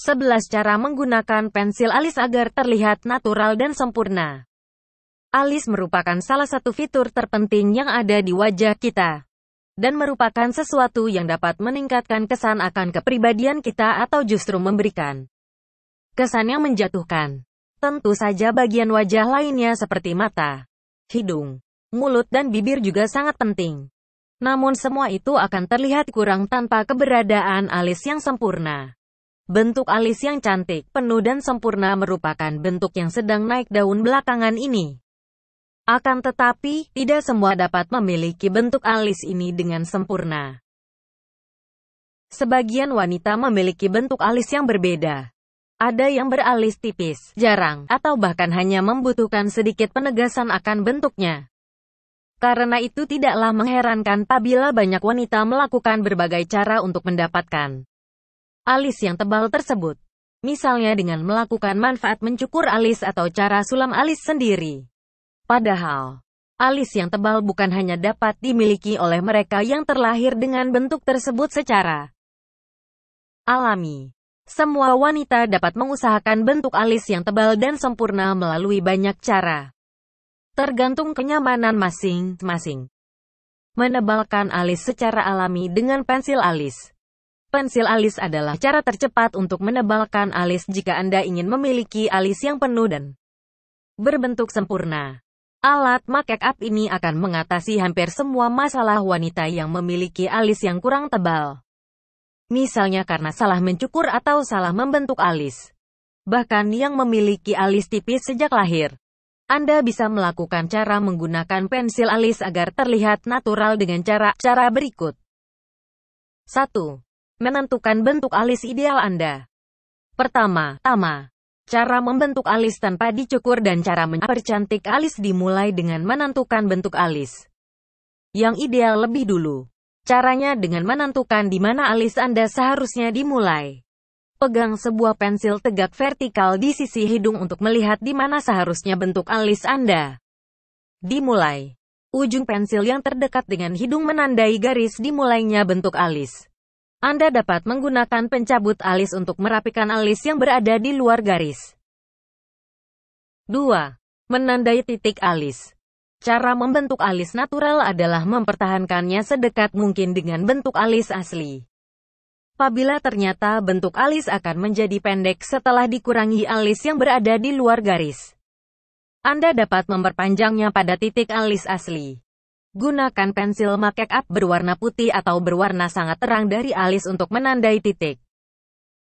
11 cara menggunakan pensil alis agar terlihat natural dan sempurna. Alis merupakan salah satu fitur terpenting yang ada di wajah kita dan merupakan sesuatu yang dapat meningkatkan kesan akan kepribadian kita atau justru memberikan kesan yang menjatuhkan. Tentu saja bagian wajah lainnya seperti mata, hidung, mulut dan bibir juga sangat penting. Namun semua itu akan terlihat kurang tanpa keberadaan alis yang sempurna. Bentuk alis yang cantik, penuh dan sempurna merupakan bentuk yang sedang naik daun belakangan ini. Akan tetapi, tidak semua dapat memiliki bentuk alis ini dengan sempurna. Sebagian wanita memiliki bentuk alis yang berbeda. Ada yang beralis tipis, jarang, atau bahkan hanya membutuhkan sedikit penegasan akan bentuknya. Karena itu tidaklah mengherankan apabila banyak wanita melakukan berbagai cara untuk mendapatkan alis yang tebal tersebut. Misalnya dengan melakukan manfaat mencukur alis atau cara sulam alis sendiri. Padahal, alis yang tebal bukan hanya dapat dimiliki oleh mereka yang terlahir dengan bentuk tersebut secara alami. Semua wanita dapat mengusahakan bentuk alis yang tebal dan sempurna melalui banyak cara. Tergantung kenyamanan masing-masing. Menebalkan alis secara alami dengan pensil alis. Pensil alis adalah cara tercepat untuk menebalkan alis jika Anda ingin memiliki alis yang penuh dan berbentuk sempurna. Alat make up ini akan mengatasi hampir semua masalah wanita yang memiliki alis yang kurang tebal. Misalnya karena salah mencukur atau salah membentuk alis. Bahkan yang memiliki alis tipis sejak lahir. Anda bisa melakukan cara menggunakan pensil alis agar terlihat natural dengan cara-cara berikut. 1. Menentukan bentuk alis ideal Anda. Pertama-tama, cara membentuk alis tanpa dicukur dan cara mempercantik alis dimulai dengan menentukan bentuk alis yang ideal lebih dulu. Caranya dengan menentukan di mana alis Anda seharusnya dimulai. Pegang sebuah pensil tegak vertikal di sisi hidung untuk melihat di mana seharusnya bentuk alis Anda. Dimulai. Ujung pensil yang terdekat dengan hidung menandai garis dimulainya bentuk alis. Anda dapat menggunakan pencabut alis untuk merapikan alis yang berada di luar garis. 2. Menandai titik alis. Cara membentuk alis natural adalah mempertahankannya sedekat mungkin dengan bentuk alis asli. Apabila ternyata bentuk alis akan menjadi pendek setelah dikurangi alis yang berada di luar garis. Anda dapat memperpanjangnya pada titik alis asli. Gunakan pensil makeup up berwarna putih atau berwarna sangat terang dari alis untuk menandai titik.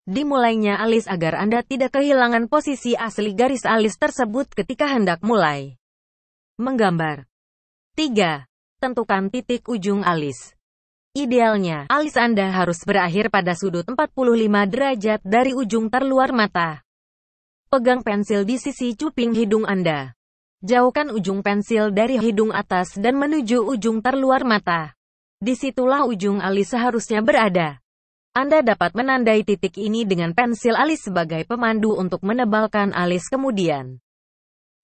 Dimulainya alis agar Anda tidak kehilangan posisi asli garis alis tersebut ketika hendak mulai. Menggambar. 3. Tentukan titik ujung alis. Idealnya, alis Anda harus berakhir pada sudut 45 derajat dari ujung terluar mata. Pegang pensil di sisi cuping hidung Anda. Jauhkan ujung pensil dari hidung atas dan menuju ujung terluar mata. Disitulah ujung alis seharusnya berada. Anda dapat menandai titik ini dengan pensil alis sebagai pemandu untuk menebalkan alis kemudian.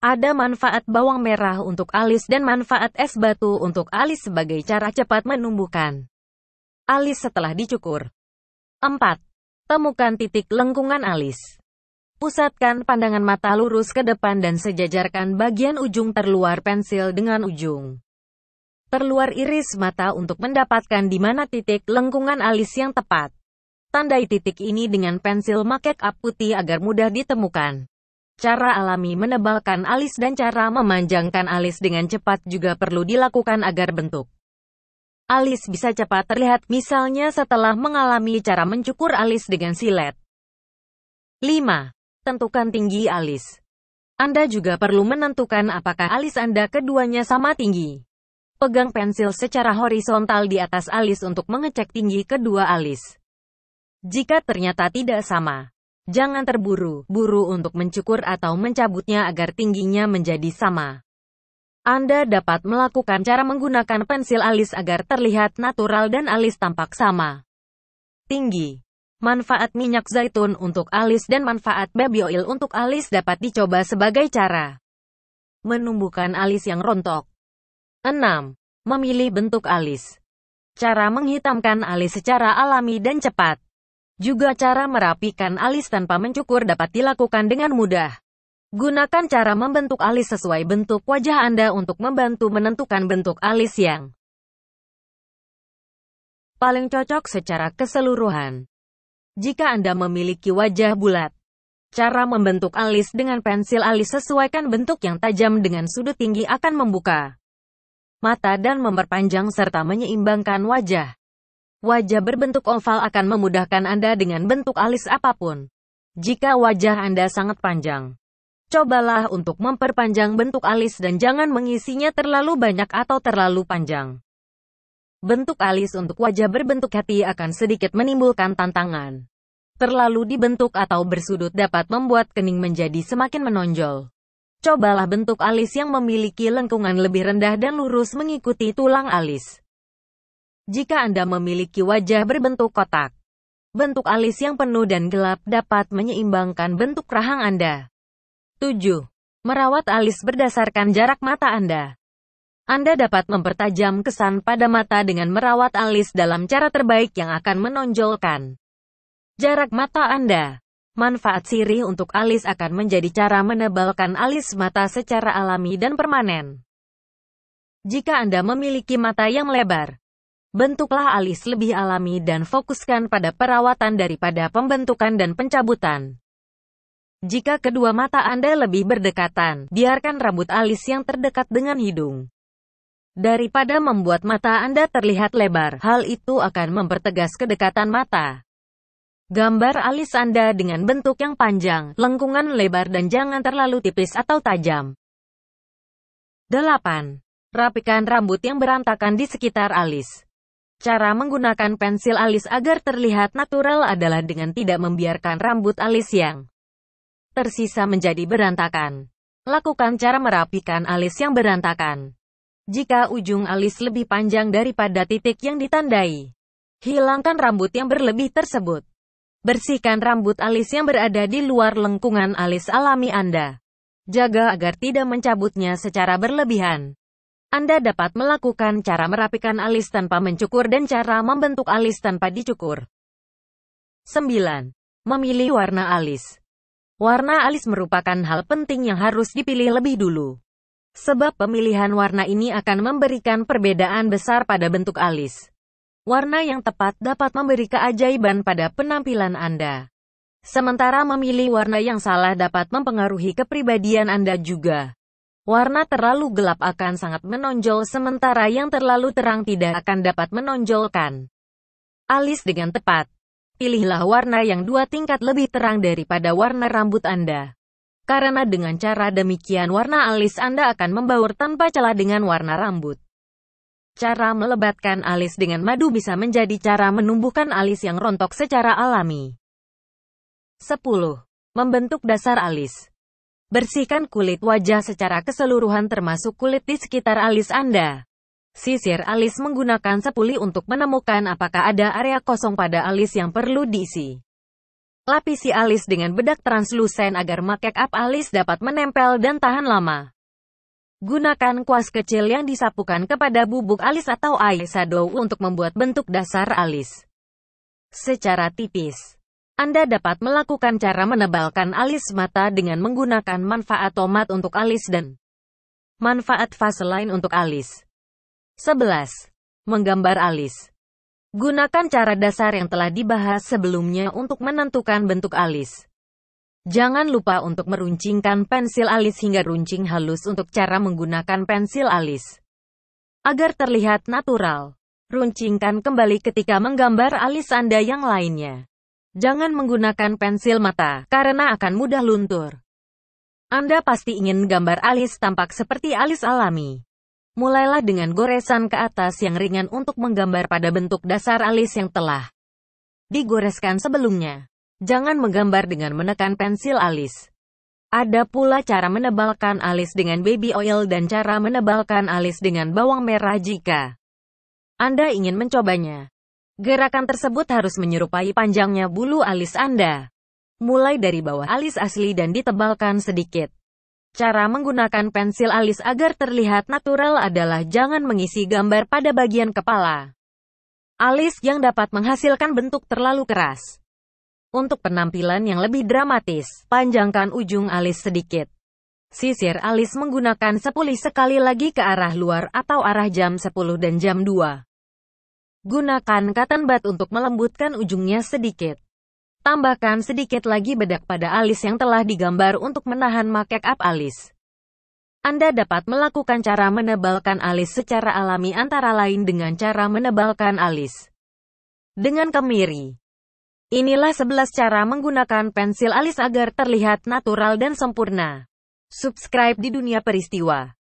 Ada manfaat bawang merah untuk alis dan manfaat es batu untuk alis sebagai cara cepat menumbuhkan alis setelah dicukur. 4. Temukan titik lengkungan alis. Pusatkan pandangan mata lurus ke depan dan sejajarkan bagian ujung terluar pensil dengan ujung terluar iris mata untuk mendapatkan di mana titik lengkungan alis yang tepat. Tandai titik ini dengan pensil makeup putih agar mudah ditemukan. Cara alami menebalkan alis dan cara memanjangkan alis dengan cepat juga perlu dilakukan agar bentuk alis bisa cepat terlihat misalnya setelah mengalami cara mencukur alis dengan silet. 5. Tentukan tinggi alis. Anda juga perlu menentukan apakah alis Anda keduanya sama tinggi. Pegang pensil secara horizontal di atas alis untuk mengecek tinggi kedua alis. Jika ternyata tidak sama, jangan terburu-buru untuk mencukur atau mencabutnya agar tingginya menjadi sama. Anda dapat melakukan cara menggunakan pensil alis agar terlihat natural dan alis tampak sama. Tinggi Manfaat minyak zaitun untuk alis dan manfaat baby oil untuk alis dapat dicoba sebagai cara menumbuhkan alis yang rontok. 6. Memilih bentuk alis. Cara menghitamkan alis secara alami dan cepat. Juga cara merapikan alis tanpa mencukur dapat dilakukan dengan mudah. Gunakan cara membentuk alis sesuai bentuk wajah Anda untuk membantu menentukan bentuk alis yang paling cocok secara keseluruhan. Jika Anda memiliki wajah bulat, cara membentuk alis dengan pensil alis sesuaikan bentuk yang tajam dengan sudut tinggi akan membuka mata dan memperpanjang serta menyeimbangkan wajah. Wajah berbentuk oval akan memudahkan Anda dengan bentuk alis apapun. Jika wajah Anda sangat panjang, cobalah untuk memperpanjang bentuk alis dan jangan mengisinya terlalu banyak atau terlalu panjang. Bentuk alis untuk wajah berbentuk hati akan sedikit menimbulkan tantangan terlalu dibentuk atau bersudut dapat membuat kening menjadi semakin menonjol. Cobalah bentuk alis yang memiliki lengkungan lebih rendah dan lurus mengikuti tulang alis. Jika Anda memiliki wajah berbentuk kotak, bentuk alis yang penuh dan gelap dapat menyeimbangkan bentuk rahang Anda. 7. Merawat alis berdasarkan jarak mata Anda. Anda dapat mempertajam kesan pada mata dengan merawat alis dalam cara terbaik yang akan menonjolkan jarak mata Anda. Manfaat sirih untuk alis akan menjadi cara menebalkan alis mata secara alami dan permanen. Jika Anda memiliki mata yang lebar, bentuklah alis lebih alami dan fokuskan pada perawatan daripada pembentukan dan pencabutan. Jika kedua mata Anda lebih berdekatan, biarkan rambut alis yang terdekat dengan hidung. Daripada membuat mata Anda terlihat lebar, hal itu akan mempertegas kedekatan mata. Gambar alis Anda dengan bentuk yang panjang, lengkungan lebar dan jangan terlalu tipis atau tajam. 8. Rapikan rambut yang berantakan di sekitar alis. Cara menggunakan pensil alis agar terlihat natural adalah dengan tidak membiarkan rambut alis yang tersisa menjadi berantakan. Lakukan cara merapikan alis yang berantakan. Jika ujung alis lebih panjang daripada titik yang ditandai, hilangkan rambut yang berlebih tersebut. Bersihkan rambut alis yang berada di luar lengkungan alis alami Anda. Jaga agar tidak mencabutnya secara berlebihan. Anda dapat melakukan cara merapikan alis tanpa mencukur dan cara membentuk alis tanpa dicukur. 9. Memilih warna alis. Warna alis merupakan hal penting yang harus dipilih lebih dulu. Sebab pemilihan warna ini akan memberikan perbedaan besar pada bentuk alis. Warna yang tepat dapat memberi keajaiban pada penampilan Anda. Sementara memilih warna yang salah dapat mempengaruhi kepribadian Anda juga. Warna terlalu gelap akan sangat menonjol sementara yang terlalu terang tidak akan dapat menonjolkan. Alis dengan tepat. Pilihlah warna yang dua tingkat lebih terang daripada warna rambut Anda. Karena dengan cara demikian warna alis Anda akan membaur tanpa celah dengan warna rambut. Cara melebatkan alis dengan madu bisa menjadi cara menumbuhkan alis yang rontok secara alami. 10. Membentuk dasar alis. Bersihkan kulit wajah secara keseluruhan termasuk kulit di sekitar alis Anda. Sisir alis menggunakan sepuli untuk menemukan apakah ada area kosong pada alis yang perlu diisi. Lapisi alis dengan bedak translusen agar makeup alis dapat menempel dan tahan lama. Gunakan kuas kecil yang disapukan kepada bubuk alis atau eyeshadow untuk membuat bentuk dasar alis. Secara tipis, Anda dapat melakukan cara menebalkan alis mata dengan menggunakan manfaat tomat untuk alis dan manfaat vaseline untuk alis. 11. Menggambar alis. Gunakan cara dasar yang telah dibahas sebelumnya untuk menentukan bentuk alis. Jangan lupa untuk meruncingkan pensil alis hingga runcing halus untuk cara menggunakan pensil alis. Agar terlihat natural, runcingkan kembali ketika menggambar alis Anda yang lainnya. Jangan menggunakan pensil mata, karena akan mudah luntur. Anda pasti ingin gambar alis tampak seperti alis alami. Mulailah dengan goresan ke atas yang ringan untuk menggambar pada bentuk dasar alis yang telah digoreskan sebelumnya. Jangan menggambar dengan menekan pensil alis. Ada pula cara menebalkan alis dengan baby oil dan cara menebalkan alis dengan bawang merah jika Anda ingin mencobanya. Gerakan tersebut harus menyerupai panjangnya bulu alis Anda. Mulai dari bawah alis asli dan ditebalkan sedikit. Cara menggunakan pensil alis agar terlihat natural adalah jangan mengisi gambar pada bagian kepala. Alis yang dapat menghasilkan bentuk terlalu keras. Untuk penampilan yang lebih dramatis, panjangkan ujung alis sedikit. Sisir alis menggunakan sepulih sekali lagi ke arah luar atau arah jam 10 dan jam 2. Gunakan cotton bud untuk melembutkan ujungnya sedikit. Tambahkan sedikit lagi bedak pada alis yang telah digambar untuk menahan make up alis. Anda dapat melakukan cara menebalkan alis secara alami antara lain dengan cara menebalkan alis dengan kemiri. Inilah 11 cara menggunakan pensil alis agar terlihat natural dan sempurna. Subscribe di Dunia Peristiwa.